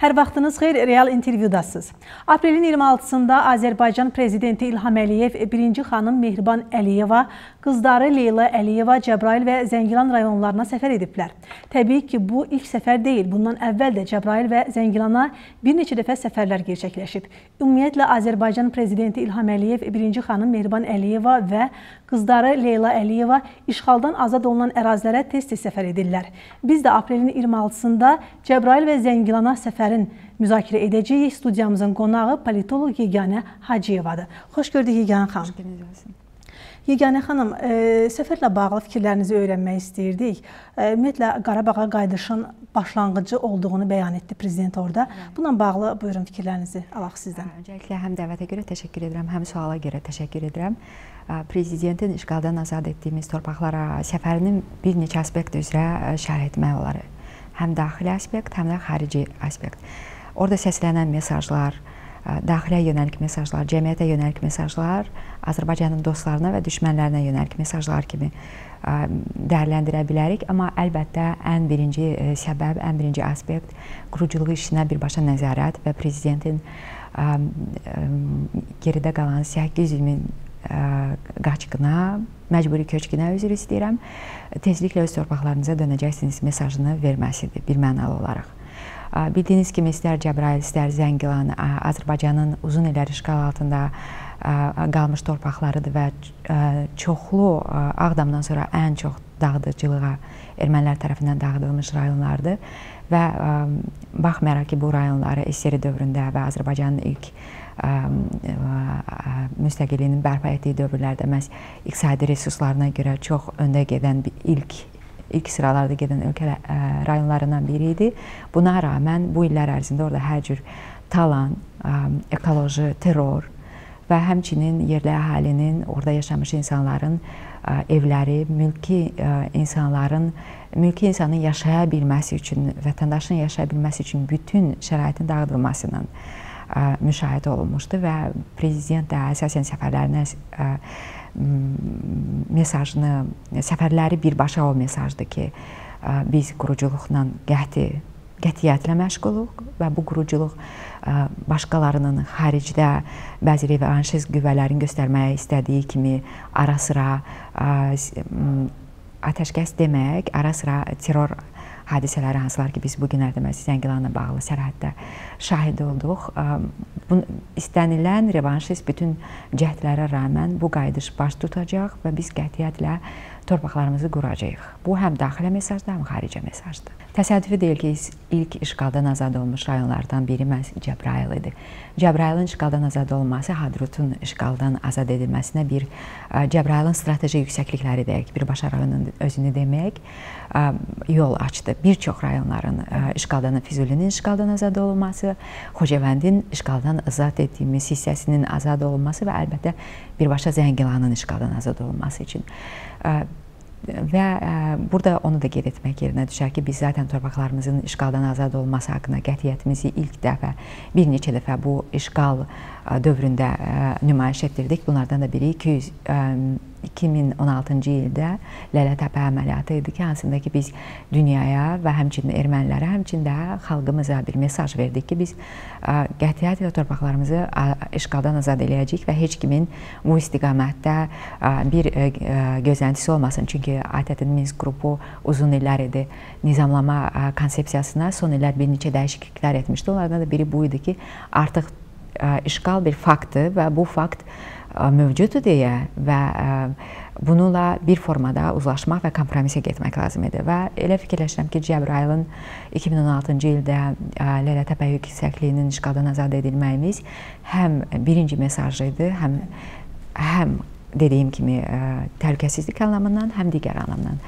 Hər vaxtınız xeyir, Real intervyudasınız. Aprelin 26-sında Azərbaycan prezidenti İlham Əliyev birinci xanım Mehriban Əliyeva, qızları Leyla Əliyeva, Cəbrail və Zəngilan rayonlarına səfər ediblər. Təbii ki, bu ilk səfər deyil. Bundan əvvəl də Cəbrail və Zəngilana bir neçə dəfə səfərlər gerçəkləşib. Ümumiyyətlə Azərbaycan prezidenti İlham Əliyev birinci xanım Mehriban Əliyeva və qızları Leyla Əliyeva işğaldan azad olunan ərazilərə tez-tez səfər edirlər. Biz də aprelin 26-sında Cəbrail və Zəngilana səfər təkliflərin müzakirə edəcəyik. Studiyamızın qonağı politoloq Yeganə Hacıyevadır. Xoş gördük Yeganə xanım. Xoş gəlmisiniz. Yeganə xanım, e, səfərlə bağlı fikirlərinizi öyrənmək istəyirdik. E, ümumiyyətlə Qarabağa qayıdışın başlanğıcı olduğunu bəyan etdi prezident orada. Bununla bağlı buyurun fikirlərinizi alaq sizdən. Hə, Önceliklə həm dəvətə görə təşəkkür edirəm, həm suala görə təşəkkür edirəm. E, prezidentin işğaldan azad etdiyimiz torpaqlara səfərinin bir neçə aspekti üzrə e, şərh etmək olar həm daxili aspekt, həm də xarici aspekt. Orda səslənən mesajlar, e, daxilə yönəlik mesajlar, cəmiyyətə yönəlik mesajlar, Azərbaycanın dostlarına və düşmənlərinə yönəlik mesajlar kimi e, dəyərləndirə bilərik, amma əlbəttə ən birinci e, səbəb, ən birinci aspekt quruculuq işinə birbaşa nəzarət və prezidentin geride qalan 800 min qaçqına, məcburi köçkünə üzr istəyirəm. Tezliklə öz torpaqlarınıza dönəcəksiniz mesajını verməsidir bir mənalı olaraq. Bildiyiniz kimi istər Cəbrayil, istər Zəngilan Azərbaycanın uzun illər işğal altında qalmış torpaqlarıdır və çoxlu Ağdamdan sonra ən çox dağıdıcılığa ermənilər tərəfindən dağıdılmış rayonlardır və ə, baxmayaraq ki, bu rayonları SSR dövründə və Azərbaycanın ilk ə, ə, müstəqilliyinin bərpa etdiyi dövrlərdə məhz iqtisadi resurslarına görə çox öndə gedən bir ilk ilk sıralarda gedən ölkə ə, rayonlarından biri idi. Buna rəğmen bu illər ərzində orada hər cür talan, ə, ekoloji terror və həmçinin yerli əhalinin, orada yaşamış insanların ə, evləri, mülki ə, insanların mülki insanın yaşaya bilməsi üçün, vətəndaşın yaşaya bilməsi üçün bütün şəraitin dağıdılmasının ə, müşahidə olunmuşdu və prezident də əsasən səfərlərinə ə, mesajını, səfərləri birbaşa o mesajdır ki, ə, biz quruculuqla qəti qətiyyətlə məşğuluq və bu quruculuq ə, başqalarının xaricdə bəzi revanşist qüvvələrin göstərməyə istədiyi kimi ara-sıra atəşkəs demək, ara sıra terror hadisələri hansılar ki, biz bu günlərdə məsəl Zəngilanla bağlı sərhəddə şahid olduq. Bu istənilən revanşist bütün cəhdlərə rəğmən bu qayıdış baş tutacaq və biz qətiyyətlə torpaqlarımızı quracağıq. Bu həm daxilə mesajdır, həm xaricə mesajdır. Təsadüfi deyil ki, ilk işğaldan azad olunmuş rayonlardan biri məhz Cəbrayıl idi. Cəbrayılın işğaldan azad olması Hadrutun işğaldan azad edilməsinə bir e, Cəbrayılın strateji yüksəklikləri deyək, birbaşa rayonun özünü demək e, yol açdı. Bir çox rayonların e, işğaldan, Füzulinin işğaldan azad olunması, Xocavəndin işğaldan azad etdiyimiz hissəsinin azad olunması və əlbəttə birbaşa Zəngilanın işğaldan azad olunması üçün və ə, burada onu da qeyd etmək yerinə düşər ki, biz zaten torpaqlarımızın işğaldan azad olması haqqında qətiyyətimizi ilk dəfə bir neçə dəfə bu işğal ə, dövründə ə, nümayiş etdirdik. Bunlardan da biri 200 ə, 2016-cı ildə Lələtəpə əməliyyatı idi ki, hansında ki, biz dünyaya və həmçinin ermənilərə, həmçinin də xalqımıza bir mesaj verdik ki, biz qətiyyətlə torpaqlarımızı işğaldan azad eləyəcəyik və heç kimin bu istiqamətdə bir e, e, gözləntisi olmasın. Çünki ATƏT-in Minsk qrupu uzun illər idi nizamlama konsepsiyasına son illər bir neçə dəyişikliklər etmişdi. Onlardan da biri bu idi ki, artıq işğal bir faktdır və bu fakt mövcud deyə və bununla bir formada uzlaşmaq və kompromisə getmək lazım idi və elə fikirləşirəm ki, Cəbrayılın 2016-cı ildə Lələtəpə yüksəkliyinin işğaldan azad edilməyimiz həm birinci mesaj idi, həm həm dediyim kimi təhlükəsizlik anlamından, həm digər anlamdan.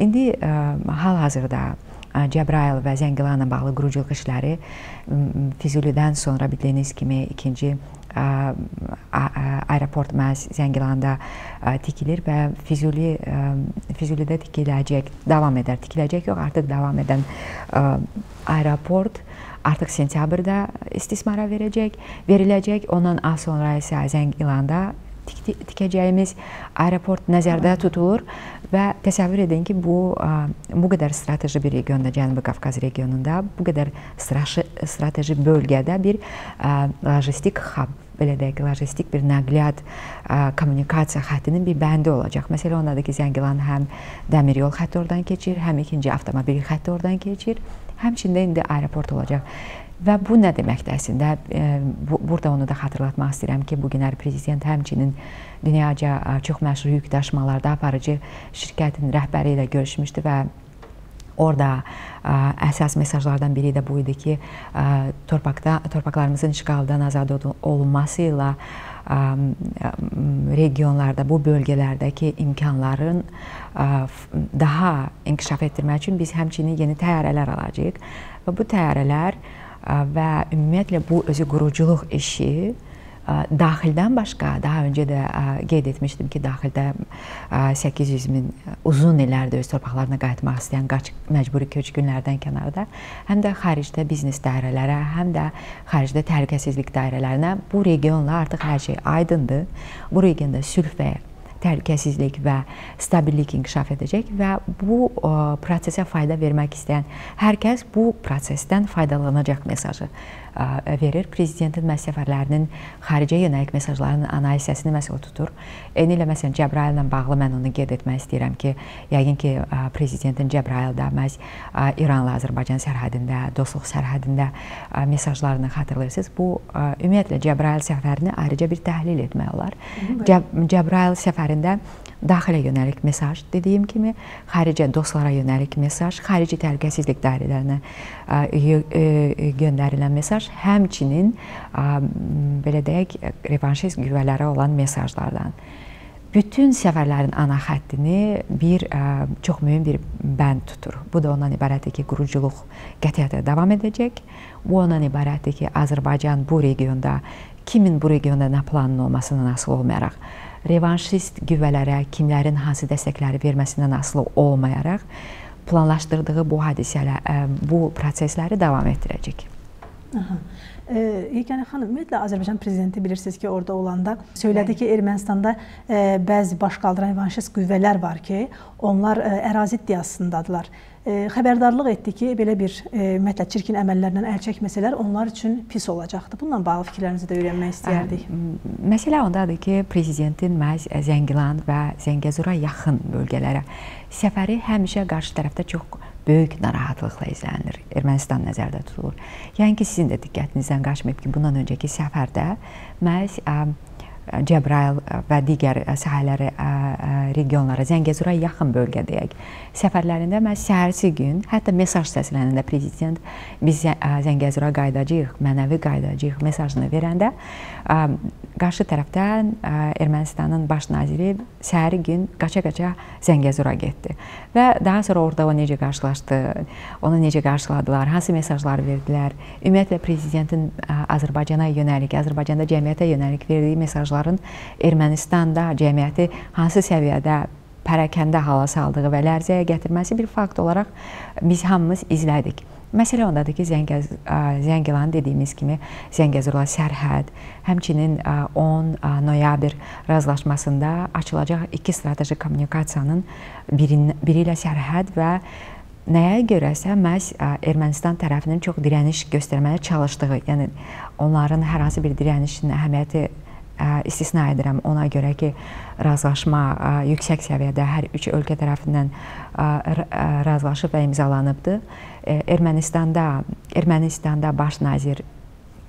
İndi hal-hazırda Cəbrayil və Zəngilanla bağlı quruculuq işləri Füzulidən sonra bildiyiniz kimi ikinci aeroport məhz Zəngilanda e, tikilir və Füzuli e, Füzulidə tikiləcək, davam edər, tikiləcək yox, artıq davam edən e, aeroport artıq sentyabrda istismara verəcək, veriləcək. Ondan az sonra isə Zəngilanda tik tikəcəyimiz aeroport nəzərdə tutulur və təsəvvür edin ki, bu bu qədər strateji bir regionda, Cənubi Qafqaz regionunda, bu qədər strateji bölgədə bir lojistik hub belə deyək, lojistik bir nəqliyyat ə, kommunikasiya xəttinin bir bəndi olacaq. Məsələn, ondadır ki, Zəngilan həm dəmir yol xətti oradan keçir, həm ikinci avtomobil xətti oradan keçir, həmçində indi aeroport olacaq. Və bu nə deməkdir əslində? Bu, burada onu da xatırlatmaq istəyirəm ki, bu günlər prezident həmçinin dünyaca çox məşhur yük daşımalarda aparıcı şirkətin rəhbəri ilə görüşmüşdü və Orada ə, əsas mesajlardan biri də bu idi ki, ə, torpaqda torpaqlarımızın işğaldan azad olunması ilə ə, regionlarda, bu bölgələrdəki imkanların ə, daha inkişaf etdirmək üçün biz həmçinin yeni təyyarələr alacağıq və bu təyyarələr ə, və ümumiyyətlə bu özü quruculuq işi daxildən başqa daha öncə də qeyd etmişdim ki, daxildə 800 min e, uzun illərdir öz torpaqlarına qayıtmaq istəyən qaç məcburi köçkünlərdən kənarda, həm də xaricdə biznes dairələrə, həm də xaricdə təhlükəsizlik dairələrinə bu regionla artıq hər şey aydındır. Bu regionda sülh və təhlükəsizlik və stabillik inkişaf edəcək və bu ə, prosesə fayda vermək istəyən hər kəs bu prosesdən faydalanacaq mesajı verir. Prezidentin məsələlərinin xaricə yönəlik mesajlarının analizəsini məsələ tutur. Eyni ilə məsələn Cəbrayil ilə bağlı mən onu qeyd etmək istəyirəm ki, yəqin ki prezidentin Cəbrayildə məhz İranla Azərbaycan sərhədində, dostluq sərhədində mesajlarını xatırlayırsınız. Bu ümumiyyətlə Cəbrayil səfərini ayrıca bir təhlil etmək olar. Cəb Cəbrayil səfərində daxilə yönəlik mesaj dediyim kimi, xaricə dostlara yönəlik mesaj, xarici təhlükəsizlik dairələrinə göndərilən mesaj, həmçinin belə deyək, revanşist qüvvələrə olan mesajlardan. Bütün səfərlərin ana xəttini bir ə, çox mühüm bir bənd tutur. Bu da ondan ibarətdir ki, quruculuq qətiyyətlə davam edəcək. Bu ondan ibarətdir ki, Azərbaycan bu regionda kimin bu regionda nə planının olmasından asılı olmayaraq revanşist qüvvələrə kimlərin hansı dəstəkləri verməsindən asılı olmayaraq planlaşdırdığı bu hadisələr, bu prosesləri davam etdirəcək. Aha. E, Yeganə xanım, ümumiyyətlə Azərbaycan prezidenti bilirsiniz ki, orada olanda söylədi ki, Ermənistanda e, bəzi başqaldıran revanşist qüvvələr var ki, onlar e, ərazi iddiasındadılar. E, xəbərdarlıq etdi ki, belə bir e, ümumiyyətlə çirkin əməllərdən əl çəkməsələr onlar üçün pis olacaqdı. Bununla bağlı fikirlərinizi də öyrənmək hə, istəyərdik. Məsələ ondadır ki, prezidentin məhz Zəngilan və Zəngəzura yaxın bölgələrə səfəri həmişə qarşı tərəfdə çox böyük narahatlıqla izlənilir. Ermənistan nəzərdə tutulur. Yəni ki, sizin də diqqətinizdən qaçmayıb ki, bundan öncəki səfərdə məhz ə, Cəbrayıl və digər sahələri regionlara, Zəngəzura yaxın bölgə deyək. Səfərlərində mən səhərsi gün, hətta mesaj səslənəndə prezident biz Zəngəzura qayıdacağıq, mənəvi qayıdacağıq mesajını verəndə qarşı tərəfdən Ermənistanın baş naziri səhəri gün qaça-qaça Zəngəzura getdi. Və daha sonra orada o necə qarşılaşdı, onu necə qarşıladılar, hansı mesajlar verdilər. Ümumiyyətlə prezidentin Azərbaycana yönəlik, Azərbaycanda cəmiyyətə yönəlik verdiyi mesajlar mesajların Ermənistanda cəmiyyəti hansı səviyyədə pərəkəndə hala saldığı və lərzəyə gətirməsi bir fakt olaraq biz hamımız izlədik. Məsələ ondadır ki, Zəngəz, Zəngilan dediyimiz kimi Zəngəzurla sərhəd, həmçinin 10 noyabr razılaşmasında açılacaq iki strateji kommunikasiyanın birin, biri ilə sərhəd və Nəyə görəsə məhz Ermənistan tərəfinin çox dirəniş göstərməyə çalışdığı, yəni onların hər hansı bir dirənişin əhəmiyyəti istisna edirəm ona görə ki, razılaşma yüksək səviyyədə hər üç ölkə tərəfindən razılaşıb və imzalanıbdır. Ermənistanda, Ermənistanda baş nazir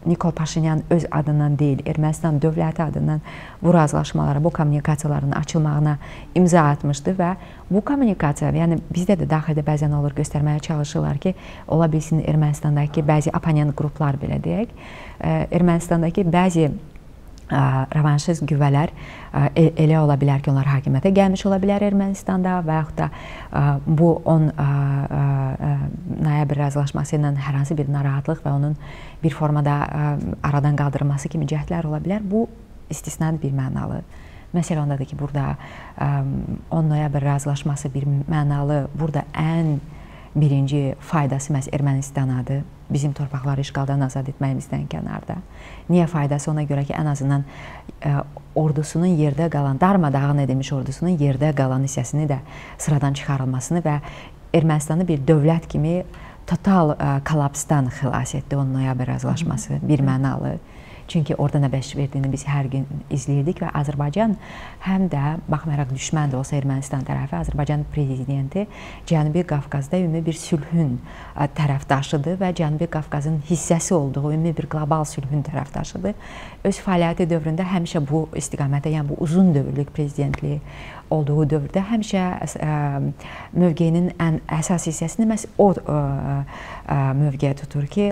Nikol Paşinyan öz adından deyil, Ermənistan dövləti adından bu razılaşmalara, bu kommunikasiyaların açılmağına imza atmışdı və bu kommunikasiya, yəni bizdə də daxildə bəzən olur, göstərməyə çalışırlar ki, ola bilsin Ermənistandakı bəzi apanyan qruplar belə deyək, Ermənistandakı bəzi qruplar revanşist qüvvələr e, elə ola bilər ki, onlar hakimiyyətə gəlmiş ola bilər Ermənistanda və yaxud da bu 10 noyabr razılaşması ilə hər hansı bir narahatlıq və onun bir formada aradan qaldırılması kimi cəhdlər ola bilər. Bu istisnad bir mənalı. Məsələ ondadır ki, burada 10 noyabr razılaşması bir mənalı burada ən birinci faydası məhz Ermənistanadır. Bizim torpaqları işğaldan azad etməyimizdən kənarda. Niyə faydası? Ona görə ki, ən azından ə, e, ordusunun yerdə qalan, darmadağın edilmiş ordusunun yerdə qalan hissəsini də sıradan çıxarılmasını və Ermənistanı bir dövlət kimi total ə, e, kollapsdan xilas etdi onun noyabr razılaşması, bir mənalı. Hı -hı Çünki orada nə baş verdiyini biz hər gün izləyirdik və Azərbaycan həm də baxmayaraq düşmən də olsa Ermənistan tərəfi Azərbaycan prezidenti Cənubi Qafqazda ümumi bir sülhün e, tərəfdaşıdır və Cənubi Qafqazın hissəsi olduğu ümumi bir qlobal sülhün tərəfdaşıdır. Öz fəaliyyəti dövründə həmişə bu istiqamətdə, yəni bu uzun dövrlük prezidentliyi olduğu dövrdə həmişə ə, e, mövqeyinin ən əsas hissəsini məhz o ə, e, ə, mövqeyə tutur ki,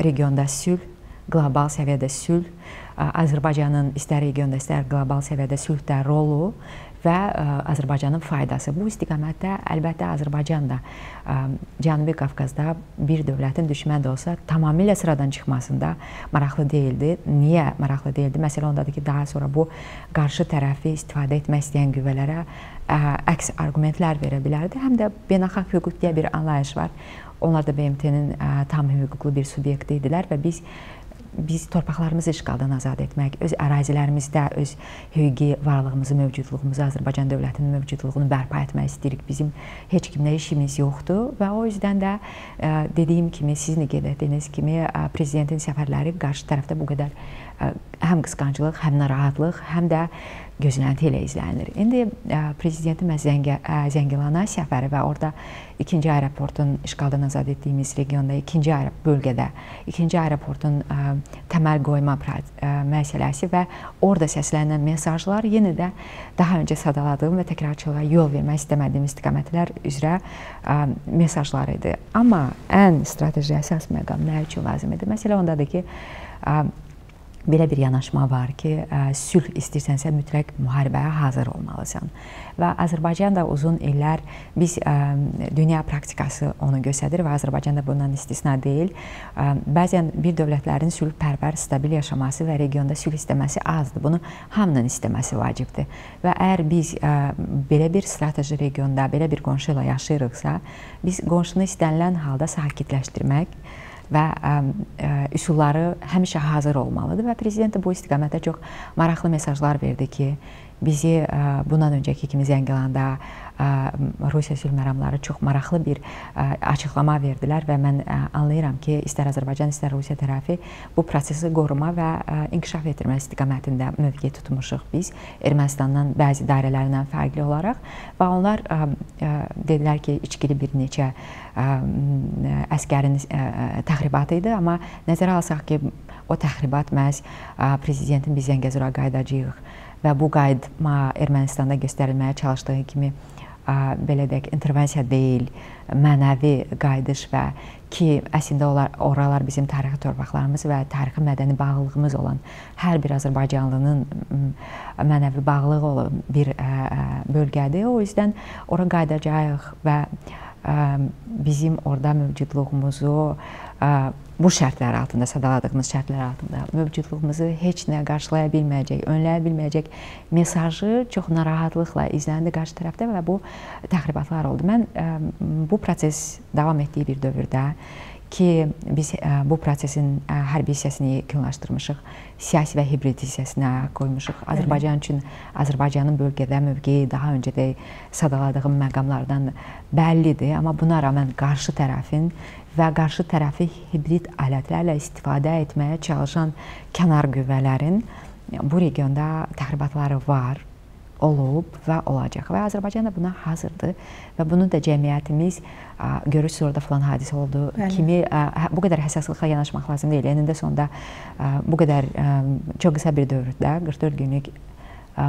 regionda sülh qlobal səviyyədə sülh, eh, Azərbaycanın istər regionda, istər qlobal səviyyədə sülhdə rolu və eh, Azərbaycanın faydası. Bu istiqamətdə əlbəttə Azərbaycan da eh, Cənubi Qafqazda bir dövlətin düşməni də olsa, tamamilə sıradan çıxmasında maraqlı deyildi. Niyə maraqlı deyildi? Məsələ ondadır ki, daha sonra bu qarşı tərəfi istifadə etmək istəyən qüvvələrə əks arqumentlər verə bilərdi. Həm də beynəlxalq hüquq deyə bir anlayış var. Onlar da BMT-nin tam hüquqlu bir subyekti idilər və biz biz torpaqlarımızı işğaldan azad etmək, öz ərazilərimizdə öz hüquqi varlığımızı, mövcudluğumuzu, Azərbaycan dövlətinin mövcudluğunu bərpa etmək istəyirik. Bizim heç kimlə işimiz yoxdur və o üzdən də e, dediyim kimi, sizin qeyd etdiyiniz kimi e, prezidentin səfərləri qarşı tərəfdə bu qədər e, həm qısqanclıq, həm narahatlıq, həm də gözlənti ilə izlənilir. İndi e, prezidentimiz e, Zəngilana səfəri və orada ikinci aeroportun işğaldan azad etdiyimiz regionda ikinci bölgədə ikinci aeroportun e, təməl qoyma məsələsi və orada səslənən mesajlar yenə də daha öncə sadaladığım və təkrarçılığa yol vermək istəmədiyim istiqamətlər üzrə mesajlar idi. Amma ən strateji əsas məqam nə üçün lazım idi? Məsələ ondadır ki, belə bir yanaşma var ki, sülh istəyirsənsə mütləq müharibəyə hazır olmalısan. Və Azərbaycan da uzun illər biz dünya praktikası onu göstərir və Azərbaycan da bundan istisna deyil. Bəzən bir dövlətlərin sülhpərvər, stabil yaşaması və regionda sülh istəməsi azdır. Bunu hamının istəməsi vacibdir. Və əgər biz belə bir strateji regionda, belə bir qonşu ilə yaşayırıqsa, biz qonşunu istənilən halda sakitləşdirmək və e, e, üsulları həmişə hazır olmalıdır və prezident də bu istiqamətdə çox maraqlı mesajlar verdi ki, bizi e, bundan öncəki kimi Zəngilanda e, Rusiya sülh məramları çox maraqlı bir e, açıqlama verdilər və mən anlayıram ki, istər Azərbaycan, istər Rusiya tərəfi bu prosesi qoruma və inkişaf etdirmə istiqamətində mövqe tutmuşuq biz Ermənistandan bəzi dairələrindən fərqli olaraq və onlar dedilər ki, içkili bir neçə əskərin təxribatı idi, amma nəzərə alsaq ki, o təxribat məhz prezidentin biz Zəngəzura qayıdacağıq və bu qayıtma Ermənistanda göstərilməyə çalışdığı kimi ə, belə deyək, intervensiya deyil, mənəvi qayıdış və ki, əslində onlar oralar bizim tarixi torpaqlarımız və tarixi mədəni bağlılığımız olan hər bir azərbaycanlının mənəvi bağlılığı olan bir ə, bölgədir. O yüzdən ora qayıdacağıq və ə, bizim orada mövcudluğumuzu bu şərtlər altında, sadaladığımız şərtlər altında mövcudluğumuzu heç nə qarşılaya bilməyəcək, önləyə bilməyəcək mesajı çox narahatlıqla izləndi qarşı tərəfdə və bu təxribatlar oldu. Mən bu proses davam etdiyi bir dövrdə ki, biz bu prosesin hərbi hissəsini yekunlaşdırmışıq, siyasi və hibrid hissəsinə qoymuşuq. Azərbaycan üçün Azərbaycanın bölgədə mövqeyi daha öncə də sadaladığım məqamlardan bəllidir, amma buna rəğmen qarşı tərəfin və qarşı tərəfi hibrid alətlərlə istifadə etməyə çalışan kənar qüvvələrin bu regionda təxribatları var olub və olacaq və Azərbaycan da buna hazırdır və bunu da cəmiyyətimiz görürsüz orada falan hadisə oldu Bəli. kimi hə, bu qədər həssaslığa yanaşmaq lazım deyil. Enində yəni sonda bu qədər çox qısa bir dövrdə 44 günlük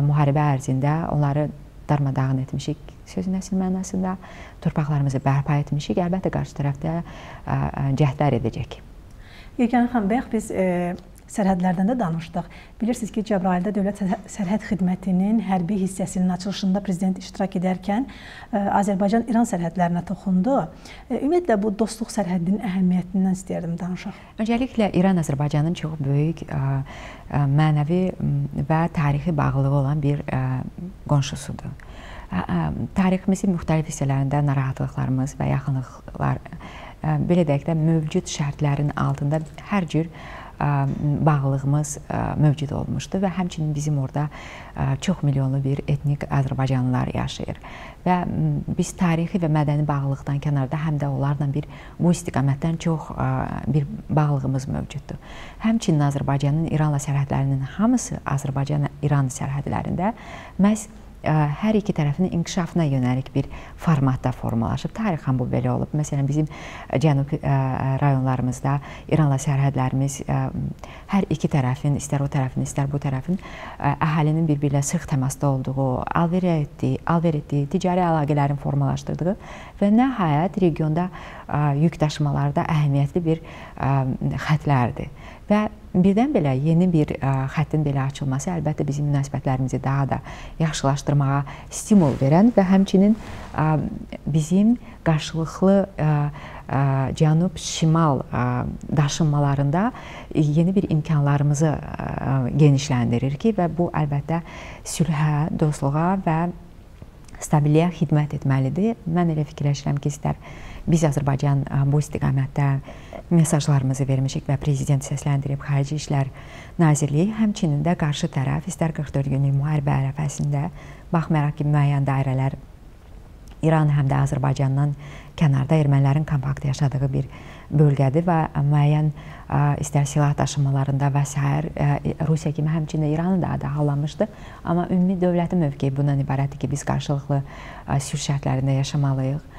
müharibə ərzində onları darmadağın etmişik sözün əsl mənasında, torpaqlarımızı bərpa etmişik. Əlbəttə qarşı tərəfdə cəhdlər edəcək. Yeganə xanım, bayaq biz e sərhədlərdən də danışdıq. Bilirsiniz ki, Cəbrayılda Dövlət Sərhəd Xidmətinin hərbi hissəsinin açılışında prezident iştirak edərkən e, Azərbaycan-İran sərhədlərinə toxundu. E, ümumiyyətlə bu dostluq sərhədinin əhəmiyyətindən istəyərdim danışaq. Öncəliklə İran Azərbaycanın çox böyük e, mənəvi və tarixi bağlılığı olan bir qonşusudur. Tariximizin müxtəlif hissələrində narahatlıqlarımız və yaxınlıqlar belə deyək də mövcud şərtlərin altında hər cür ə, bağlılığımız mövcud olmuşdu və həmçinin bizim orada çox milyonlu bir etnik Azərbaycanlılar yaşayır. Və biz tarixi və mədəni bağlılıqdan kənarda həm də onlarla bir bu istiqamətdən çox bir bağlılığımız mövcuddur. Həmçinin Azərbaycanın İranla sərhədlərinin hamısı Azərbaycan-İran sərhədlərində məhz hər iki tərəfinin inkişafına yönəlik bir formatda formalaşıb. Tarixən bu belə olub. Məsələn, bizim cənub rayonlarımızda İranla sərhədlərimiz hər iki tərəfin, istər o tərəfin, istər bu tərəfin əhalinin bir-birlə sıx təmasda olduğu, alver etdiyi, alver etdiyi, ticari əlaqələrin formalaşdırdığı və nəhayət regionda yükdaşımalarda əhəmiyyətli bir xətlərdir. Və birdən-belə yeni bir ə, e, xəttin belə açılması əlbəttə bizim münasibətlərimizi daha da yaxşılaşdırmağa stimul verən və həmçinin ə, e, bizim qarşılıqlı e, cənub-şimal daşınmalarında yeni bir imkanlarımızı ə, genişləndirir ki, və bu əlbəttə sülhə, dostluğa və stabilliyə xidmət etməlidir. Mən elə fikirləşirəm ki, istər biz Azərbaycan e, bu istiqamətdə mesajlarımızı vermişik və prezident səsləndirib Xarici İşlər Nazirliyi, həmçinin də qarşı tərəf istər 44 günlük müharibə ərəfəsində baxmayaraq ki, müəyyən dairələr İran həm də Azərbaycandan kənarda ermənilərin kompakt yaşadığı bir bölgədir və müəyyən istər silah daşımalarında və səhər Rusiya kimi həmçində İranı da adahallanmışdı. Amma ümumi dövlətin mövqeyi bundan ibarətdir ki, biz qarşılıqlı sülh şərtlərində yaşamalıyıq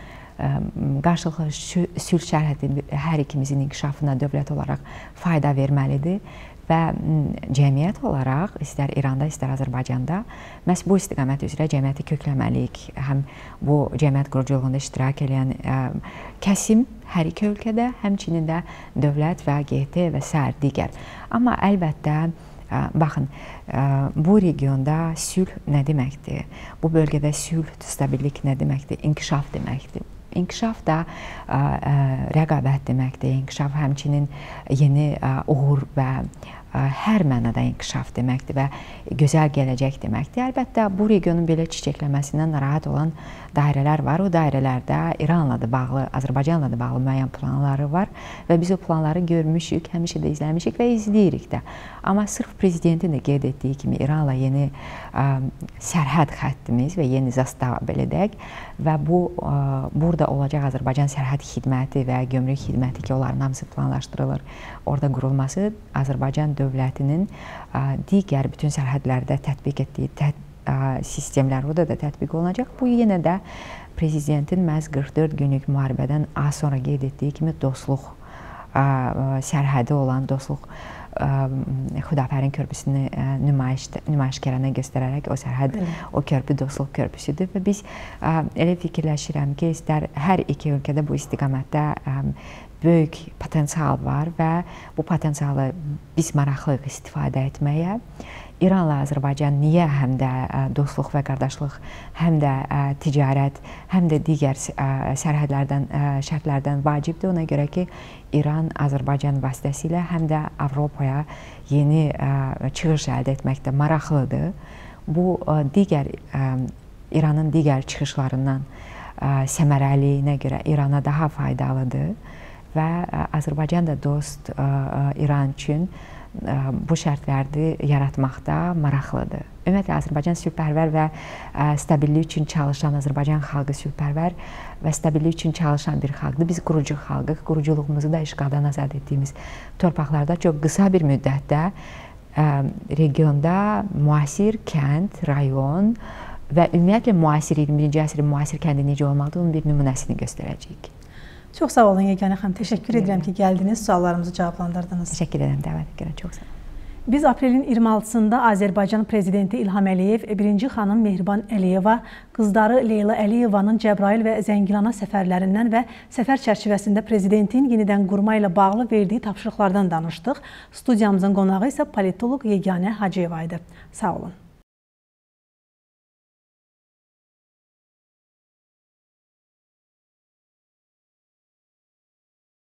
qarşılıqlı sülh şərhəti hər ikimizin inkişafına dövlət olaraq fayda verməlidir və cəmiyyət olaraq istər İranda, istər Azərbaycanda məhz bu istiqamət üzrə cəmiyyəti kökləməliyik. Həm bu cəmiyyət quruculuğunda iştirak edən ə, kəsim hər iki ölkədə, həmçinin də dövlət və QT və sair digər. Amma əlbəttə ə, baxın, ə, bu regionda sülh nə deməkdir? Bu bölgədə sülh, stabillik nə deməkdir? İnkişaf deməkdir. İnkişaf da ə, ə, rəqabət deməkdir. İnkişaf həmçinin yeni ə, uğur və hər mənada inkişaf deməkdir və gözəl gələcək deməkdir. Əlbəttə, bu regionun belə çiçəklənməsindən narahat olan dairələr var. O dairələrdə İranla da bağlı, Azərbaycanla da bağlı müəyyən planları var və biz o planları görmüşük, həmişə də izləmişik və izləyirik də. Amma sırf prezidentin də qeyd etdiyi kimi İranla yeni ə, sərhəd xəttimiz və yeni zastava belə deyək və bu ə, burada olacaq Azərbaycan sərhəd xidməti və gömrük xidməti ki, onların hamısı planlaşdırılır orada qurulması Azərbaycan dövlətinin digər bütün sərhədlərdə tətbiq etdiyi tət, sistemlər orada da tətbiq olunacaq. Bu yenə də prezidentin məhz 44 günlük müharibədən az sonra qeyd etdiyi kimi dostluq sərhədi olan dostluq Xudafərin körpüsünü nümayiş nümayişkarana göstərərək o sərhəd Bəli. o körpü dostluq körpüsüdür və biz ə, elə fikirləşirəm ki, istər hər iki ölkədə bu istiqamətdə ə, böyük potensial var və bu potensialı biz maraqlıyıq istifadə etməyə. İranla Azərbaycan niyə həm də e, dostluq və qardaşlıq, həm də e, ticarət, həm də digər e, sərhədlərdən, şərtlərdən vacibdir. Ona görə ki, İran Azərbaycan vasitəsilə həm də Avropaya yeni çıxış əldə etməkdə maraqlıdır. Bu digər İranın digər çıxışlarından səmərəliyinə görə İrana daha faydalıdır və Azərbaycan da dost İran üçün bu şərtləri yaratmaqda maraqlıdır. Ümumiyyətlə Azərbaycan sülhpərvər və stabillik üçün çalışan Azərbaycan xalqı sülhpərvər və stabillik üçün çalışan bir xalqdır. Biz qurucu xalqıq, quruculuğumuzu da işğaldan azad etdiyimiz torpaqlarda çox qısa bir müddətdə regionda müasir kənd, rayon və ümumiyyətlə müasir 21-ci əsrin müasir kəndi necə olmalıdır, onun bir nümunəsini göstərəcəyik. Çox sağ olun Yeganə xanım. Təşəkkür edirəm ki, gəldiniz, suallarımızı cavablandırdınız. Təşəkkür edirəm dəvətə görə. Çox sağ olun. Biz aprelin 26-da Azərbaycan prezidenti İlham Əliyev, birinci xanım Mehriban Əliyeva, qızları Leyla Əliyevanın Cəbrayil və Zəngilana səfərlərindən və səfər çərçivəsində prezidentin yenidən qurma ilə bağlı verdiyi tapşırıqlardan danışdıq. Studiyamızın qonağı isə politoloq Yeganə Hacıyeva idi. Sağ olun.